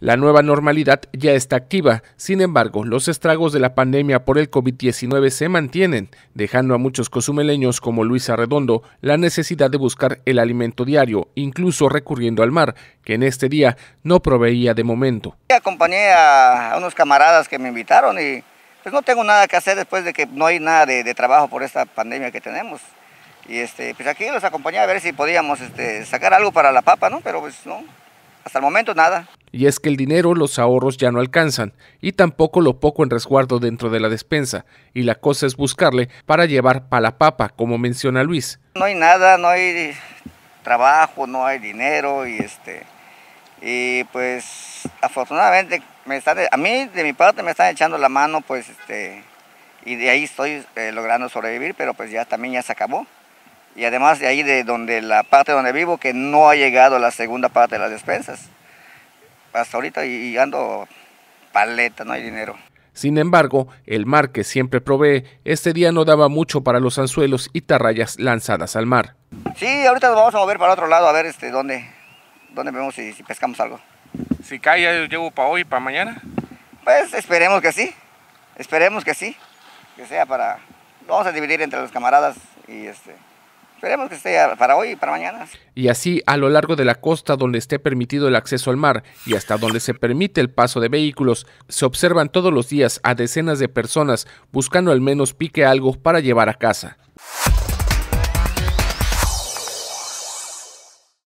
La nueva normalidad ya está activa, sin embargo, los estragos de la pandemia por el COVID-19 se mantienen, dejando a muchos cozumeleños como Luis Arredondo la necesidad de buscar el alimento diario, incluso recurriendo al mar, que en este día no proveía de momento. Acompañé a unos camaradas que me invitaron y pues no tengo nada que hacer después de que no hay nada de, trabajo por esta pandemia que tenemos. Y este, pues aquí los acompañé a ver si podíamos este, sacar algo para la papa, ¿no? Pero pues no, hasta el momento nada. Y es que el dinero, los ahorros ya no alcanzan, y tampoco lo poco en resguardo dentro de la despensa, y la cosa es buscarle para llevar para papa, como menciona Luis. No hay nada, no hay trabajo, no hay dinero, y este y pues afortunadamente me están, e, a mí de mi parte me están echando la mano, pues este, y de ahí estoy eh, logrando sobrevivir, pero pues ya también ya se acabó y además de ahí de donde la parte donde vivo que no ha llegado la segunda parte de las despensas. Hasta ahorita y ando paleta, no hay dinero. Sin embargo, el mar que siempre provee, este día no daba mucho para los anzuelos y tarrayas lanzadas al mar. Sí, ahorita nos vamos a mover para otro lado a ver este dónde, dónde vemos si, si pescamos algo. Si cae, ya llevo para hoy, para mañana. Pues esperemos que sí, esperemos que sí, que sea para... Vamos a dividir entre los camaradas y este... Esperemos que sea para hoy y para mañana. Y así a lo largo de la costa donde esté permitido el acceso al mar y hasta donde se permite el paso de vehículos, se observan todos los días a decenas de personas buscando al menos pique algo para llevar a casa.